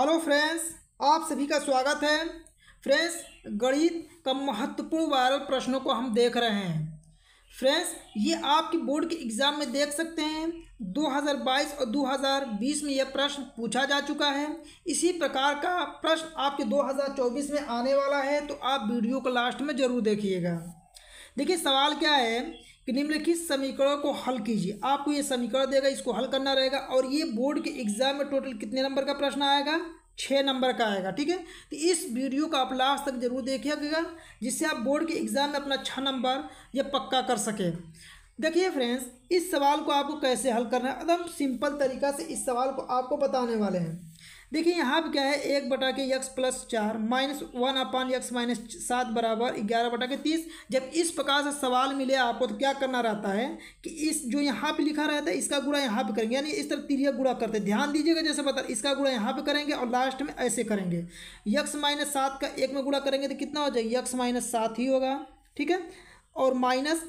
hello friends आप सभी का स्वागत है फ्रेंड्स गणित का महत्वपूर्ण वायरल प्रश्नों को हम देख रहे हैं फ्रेंड्स ये आपके बोर्ड के एग्ज़ाम में देख सकते हैं 2022 और 2020 में यह प्रश्न पूछा जा चुका है इसी प्रकार का प्रश्न आपके 2024 में आने वाला है तो आप वीडियो को लास्ट में ज़रूर देखिएगा देखिए सवाल क्या है कि निम्नलिखित समीकरणों को हल कीजिए आपको ये समीकरण देगा इसको हल करना रहेगा और ये बोर्ड के एग्जाम में टोटल कितने नंबर का प्रश्न आएगा छः नंबर का आएगा ठीक है तो इस वीडियो का आप लास्ट तक जरूर देखिएगा जिससे आप बोर्ड के एग्जाम में अपना छः नंबर या पक्का कर सकें देखिए फ्रेंड्स इस सवाल को आपको कैसे हल करना है एकदम सिंपल तरीका से इस सवाल को आपको बताने वाले हैं देखिए यहाँ पर क्या है एक बटा के यक्स प्लस चार माइनस वन अपान यक्स माइनस सात बराबर ग्यारह बटा के तीस जब इस प्रकार से सवाल मिले आपको तो क्या करना रहता है कि इस जो यहाँ पे लिखा रहता है इसका गुड़ा यहाँ पे करेंगे यानी इस तरह तिरिया गुड़ा करते हैं ध्यान दीजिएगा जैसे बता इसका गुड़ा यहाँ पे करेंगे और लास्ट में ऐसे करेंगे यक्स माइनस सात का एक में गुड़ा करेंगे तो कितना हो जाएगा यक्स माइनस सात ही होगा ठीक है और माइनस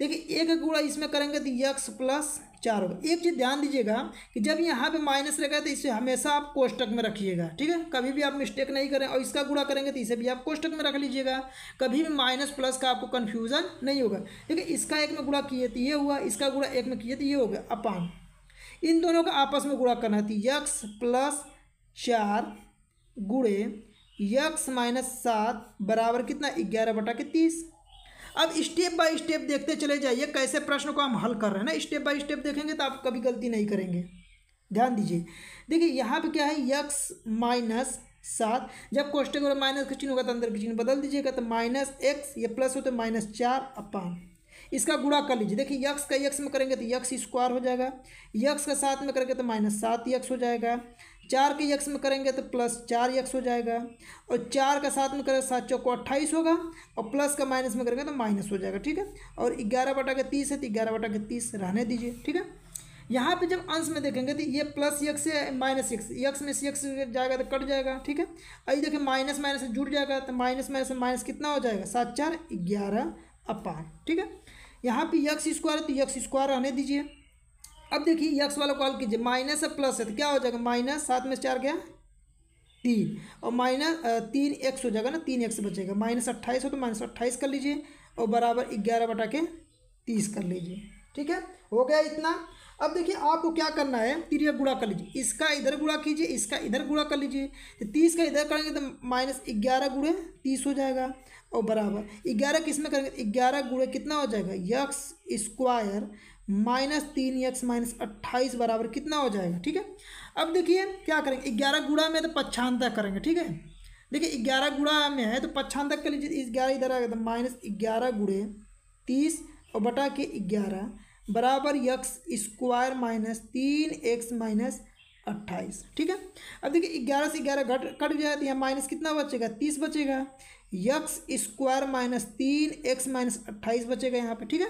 देखिए एक गुड़ा इसमें करेंगे तो यक्स प्लस चार होगा एक चीज़ ध्यान दीजिएगा कि जब यहाँ पे माइनस रहेगा तो इसे हमेशा आप कोष्टक में रखिएगा ठीक है कभी भी आप मिस्टेक नहीं करें और इसका गुड़ा करेंगे तो इसे भी आप कोष्टक में रख लीजिएगा कभी भी माइनस प्लस का आपको कन्फ्यूज़न नहीं होगा ठीक इसका एक में गुड़ा किए तो ये हुआ इसका गुड़ा एक में किए तो ये हो गया अपान इन दोनों का आपस में गुड़ा करना है यक्स तो प्लस चार गुड़े यक्स माइनस सात बराबर कितना ग्यारह बटा के तीस अब स्टेप बाय स्टेप देखते चले जाइए कैसे प्रश्न को हम हल कर रहे हैं ना स्टेप बाय स्टेप देखेंगे तो आप कभी गलती नहीं करेंगे ध्यान दीजिए देखिए यहाँ पे क्या है यक्स माइनस सात जब कोष्टक और माइनस का चिन्ह होगा तो अंदर का चिन्ह बदल दीजिएगा तो माइनस एक्स या प्लस हो तो माइनस चार अपान इसका गुणा कर लीजिए देखिए यक्स का यक्स में करेंगे तो यक्स स्क्वायर हो जाएगा यक्स का साथ में करेंगे तो माइनस सात यक्स हो जाएगा चार के यक्स में करेंगे तो प्लस चार यक्स हो जाएगा और चार का साथ में करेंगे सात चौको अट्ठाईस होगा और प्लस का माइनस में करेंगे तो माइनस हो जाएगा ठीक है और ग्यारह बटा के तीस है तो ग्यारह बटा के तीस रहने दीजिए ठीक है यहाँ पे जब अंश में देखेंगे तो ये प्लस यक्स से माइनस यक्स यक्स में से यक्स जाएगा तो कट जाएगा ठीक है और ये देखिए माइनस माइनस से जुड़ जाएगा तो माइनस माइनस माइनस कितना हो जाएगा सात चार ग्यारह अपान ठीक है यहाँ पे यक्स स्क्वायर है तो यक्स स्क्वायर रहने दीजिए अब देखिए यक्स वाला कॉल कीजिए माइनस प्लस है तो क्या हो जाएगा माइनस सात में चार गया तीन और माइनस तीन एक्स हो जाएगा ना तीन एक्स बचेगा माइनस अट्ठाईस हो तो माइनस अट्ठाईस कर लीजिए और बराबर ग्यारह बटा के तीस कर लीजिए ठीक है हो गया इतना अब देखिए आपको क्या करना है तीरिया गुड़ा कर लीजिए इसका इधर गुड़ा कीजिए इसका इधर गुड़ा कर लीजिए तो तीस का इधर करेंगे तो माइनस ग्यारह गुड़े तीस हो जाएगा और बराबर ग्यारह किस में करेंगे ग्यारह गुड़े कितना हो जाएगा यक्स स्क्वायर माइनस तीन यक्स माइनस अट्ठाईस बराबर कितना हो जाएगा ठीक है अब देखिए क्या करेंगे ग्यारह गुड़ा में तो पच्छानता करेंगे ठीक है देखिए ग्यारह गुड़ा में है तो पच्छानता कर लीजिए इस ग्यारह इधर आएगा तो माइनस ग्यारह गुड़े तीस और बटा के ग्यारह बराबर यक्स स्क्वायर माइनस तीन एक्स माइनस अट्ठाईस ठीक है अब देखिए ग्यारह से ग्यारह घट कट गया तो यहाँ माइनस कितना बचेगा तीस बचेगा यक्स स्क्वायर माइनस तीन एक्स माइनस अट्ठाईस बचेगा यहाँ पे ठीक है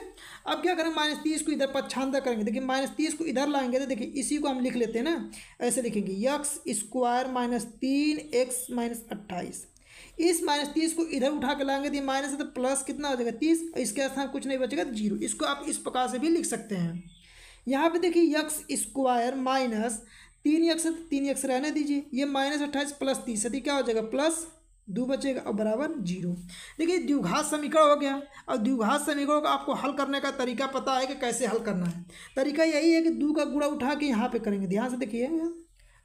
अब क्या करें माइनस तीस को इधर पच्छानदा करेंगे देखिए माइनस तीस को इधर लाएंगे तो देखिए इसी को हम लिख लेते हैं ना ऐसे लिखेंगे यक्स स्क्वायर माइनस तीन एक्स माइनस अट्ठाईस इस माइनस तीस को इधर उठा के लाएंगे तो ये माइनस है तो प्लस कितना हो जाएगा तीस इसके स्थान कुछ नहीं बचेगा तो जीरो इसको आप इस प्रकार से भी लिख सकते हैं यहाँ पे देखिए यक्स स्क्वायर माइनस तीन यक्स है तो तीन यक्स रहने दीजिए ये माइनस अट्ठाईस प्लस तीस है तो क्या हो जाएगा प्लस दो बचेगा और बराबर जीरो देखिए द्विघात समीकरण हो गया और द्विघात समीकरण का आपको हल करने का तरीका पता है कि कैसे हल करना है तरीका यही है कि दो का गुड़ा उठा के यहाँ पे करेंगे ध्यान से देखिए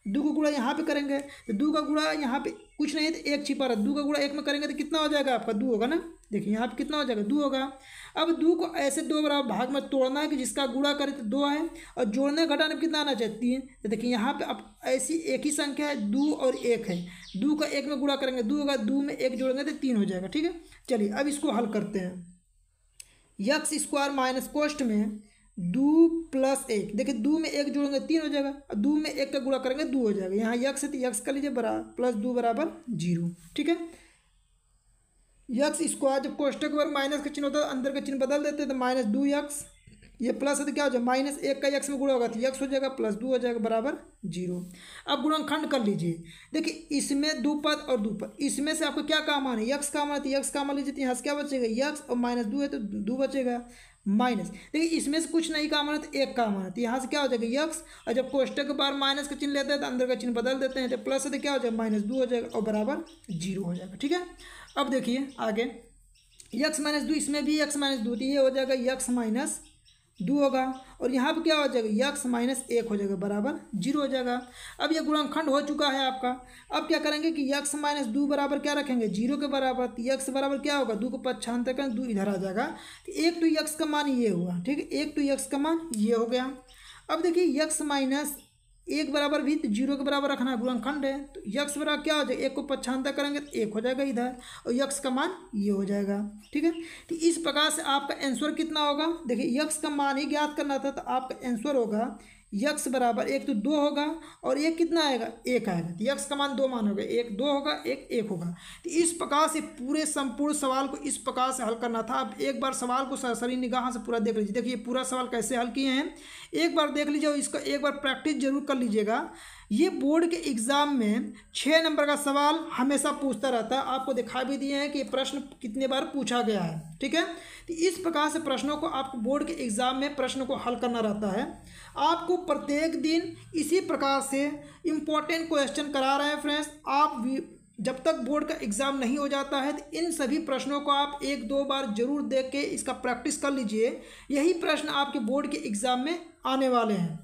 दो का गुड़ा यहाँ पे करेंगे तो दो का गुड़ा यहाँ पे कुछ नहीं है तो एक छिपा रहा दो का गुड़ा एक में करेंगे तो कितना हो जाएगा आपका दो होगा ना देखिए यहाँ पे कितना हो जाएगा दो होगा अब दो को ऐसे दो बराबर भाग में तोड़ना है कि जिसका गुड़ा करे तो दो आए और जोड़ने घटाने में कितना आना चाहिए तीन तो देखिए यहाँ पर अब ऐसी एक ही संख्या है दो और एक है दो का एक में गुड़ा करेंगे दो होगा दो में एक जोड़ेंगे तो तीन हो जाएगा ठीक है चलिए अब इसको हल करते हैं यक्स स्क्वायर माइनस कोस्ट में दो प्लस एक देखिए दो में एक जोड़ेंगे तीन हो जाएगा और दो में एक का गुणा करेंगे दो हो जाएगा यहाँ यक्स है तो यक्स कर लीजिए बराबर प्लस दो बराबर जीरो ठीक है यक्स स्क्वायर जब कोष्टक वर्ग माइनस का चिन्ह होता है अंदर का चिन्ह बदल देते हैं तो माइनस दो यक्स ये प्लस है तो क्या हो जाएगा माइनस एक का यक्स में गुणा होगा तो यक्स हो जाएगा प्लस दो हो जाएगा बराबर जीरो अब गुणनखंड कर लीजिए देखिए इसमें दो पद और दो पद इसमें से आपको क्या काम आना है यक्स काम आना तो यक्स काम मान लीजिए तो यहाँ से क्या बचेगा यक्स और माइनस दो है तो दो बचेगा माइनस देखिए इसमें से कुछ नहीं कॉमन है तो एक काम है तो यहाँ से क्या हो जाएगा यक्स और जब कोष्टक के माइनस का चिन्ह लेते हैं तो अंदर का चिन्ह बदल देते हैं तो प्लस है तो क्या हो जाएगा माइनस दो हो जाएगा और बराबर जीरो हो जाएगा ठीक है अब देखिए आगे यक्स माइनस दो इसमें भी यक्स माइनस दो तो ये हो जाएगा यक्स माइनस दो होगा और यहाँ पर क्या हो जाएगा यक्स माइनस एक हो जाएगा बराबर जीरो हो जाएगा अब ये गुणाखंड हो चुका है आपका अब क्या करेंगे कि यक्स माइनस दो बराबर क्या रखेंगे जीरो के बराबर तो यक्स बराबर क्या होगा दो को पक्षांतर करें दो इधर आ जाएगा तो एक टू तो यक्स का मान ये हुआ ठीक है एक टू तो यक्स का मान ये हो गया अब देखिए यक्स माइनस एक बराबर भी तो जीरो के बराबर रखना है गुणनखंड है तो यक्स बराबर क्या हो जाएगा एक को पच्छांतर करेंगे तो एक हो जाएगा इधर और यक्स का मान ये हो जाएगा ठीक है तो इस प्रकार से आपका आंसर कितना होगा देखिए यक्स का मान ही ज्ञात करना था तो आपका आंसर होगा यक्स बराबर एक तो दो होगा और एक कितना आएगा एक आएगा तो यक्स का मान दो मान होगा एक दो होगा एक एक होगा तो इस प्रकार से पूरे संपूर्ण सवाल को इस प्रकार से हल करना था अब एक बार सवाल को सरसरी निगाह से पूरा देख लीजिए देखिए पूरा सवाल कैसे हल किए हैं एक बार देख लीजिए और इसका एक बार प्रैक्टिस जरूर कर लीजिएगा ये बोर्ड के एग्ज़ाम में छः नंबर का सवाल हमेशा पूछता रहता है आपको दिखा भी दिए हैं कि प्रश्न कितने बार पूछा गया है ठीक है तो इस प्रकार से प्रश्नों को आपको बोर्ड के एग्ज़ाम में प्रश्न को हल करना रहता है आपको प्रत्येक दिन इसी प्रकार से इम्पोर्टेंट क्वेश्चन करा रहे हैं फ्रेंड्स आप जब तक बोर्ड का एग्ज़ाम नहीं हो जाता है तो इन सभी प्रश्नों को आप एक दो बार ज़रूर देख के इसका प्रैक्टिस कर लीजिए यही प्रश्न आपके बोर्ड के एग्ज़ाम में आने वाले हैं